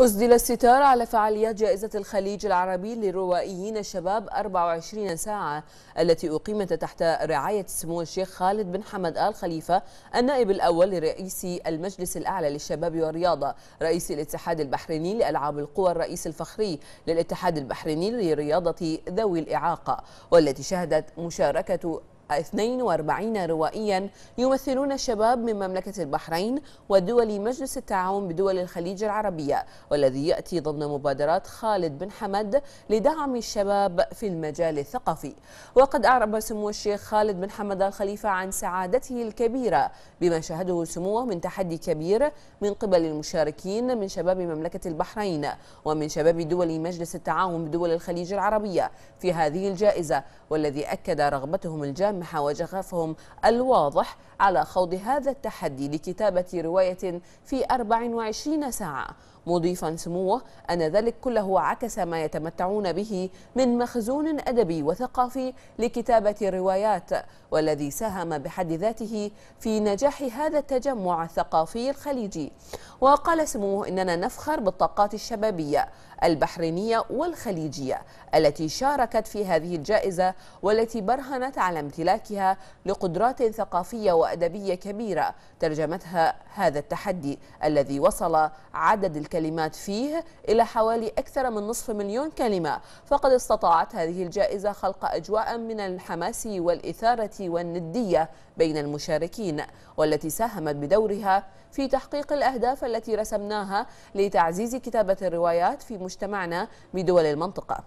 أسدل الستار على فعاليات جائزة الخليج العربي للروائيين الشباب 24 ساعة التي أقيمت تحت رعاية سمو الشيخ خالد بن حمد آل خليفة النائب الأول لرئيس المجلس الأعلى للشباب والرياضة رئيس الاتحاد البحريني لألعاب القوى الرئيس الفخري للاتحاد البحريني لرياضة ذوي الإعاقة والتي شهدت مشاركة 42 روائيا يمثلون الشباب من مملكة البحرين ودول مجلس التعاون بدول الخليج العربية والذي يأتي ضمن مبادرات خالد بن حمد لدعم الشباب في المجال الثقافي وقد أعرب سمو الشيخ خالد بن حمد الخليفة عن سعادته الكبيرة بما شاهده سموه من تحدي كبير من قبل المشاركين من شباب مملكة البحرين ومن شباب دول مجلس التعاون بدول الخليج العربية في هذه الجائزة والذي أكد رغبتهم الجامعة ملمح وجغافهم الواضح على خوض هذا التحدي لكتابة رواية في 24 ساعة مضيفا سموه أن ذلك كله عكس ما يتمتعون به من مخزون أدبي وثقافي لكتابة الروايات والذي ساهم بحد ذاته في نجاح هذا التجمع الثقافي الخليجي وقال سموه إننا نفخر بالطاقات الشبابية البحرينية والخليجية التي شاركت في هذه الجائزة والتي برهنت على امتلاك امتلاكها لقدرات ثقافية وأدبية كبيرة ترجمتها هذا التحدي الذي وصل عدد الكلمات فيه إلى حوالي أكثر من نصف مليون كلمة فقد استطاعت هذه الجائزة خلق أجواء من الحماس والإثارة والندية بين المشاركين والتي ساهمت بدورها في تحقيق الأهداف التي رسمناها لتعزيز كتابة الروايات في مجتمعنا بدول المنطقة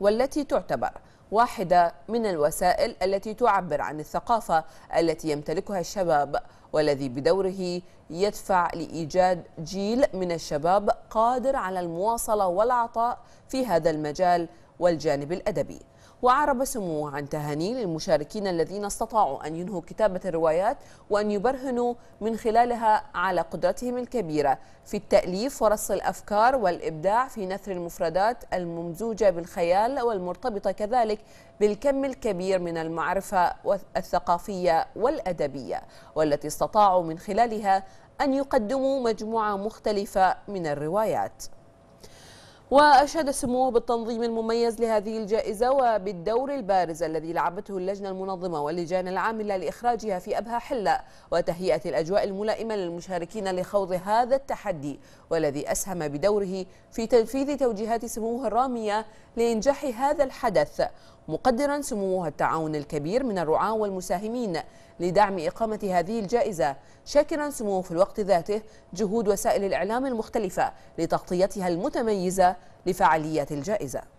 والتي تعتبر واحدة من الوسائل التي تعبر عن الثقافة التي يمتلكها الشباب والذي بدوره يدفع لإيجاد جيل من الشباب قادر على المواصلة والعطاء في هذا المجال والجانب الأدبي وأعرب سموه عن تهاني للمشاركين الذين استطاعوا أن ينهوا كتابة الروايات وأن يبرهنوا من خلالها على قدرتهم الكبيرة في التأليف ورص الأفكار والإبداع في نثر المفردات الممزوجة بالخيال والمرتبطة كذلك بالكم الكبير من المعرفة الثقافية والأدبية والتي استطاعوا من خلالها أن يقدموا مجموعة مختلفة من الروايات وأشاد سموه بالتنظيم المميز لهذه الجائزة وبالدور البارز الذي لعبته اللجنة المنظمة واللجان العاملة لإخراجها في أبها حلة وتهيئة الأجواء الملائمة للمشاركين لخوض هذا التحدي والذي أسهم بدوره في تنفيذ توجيهات سموه الرامية لإنجاح هذا الحدث مقدرا سموها التعاون الكبير من الرعاة والمساهمين لدعم إقامة هذه الجائزة شاكرا سموه في الوقت ذاته جهود وسائل الإعلام المختلفة لتغطيتها المتميزة لفعاليات الجائزة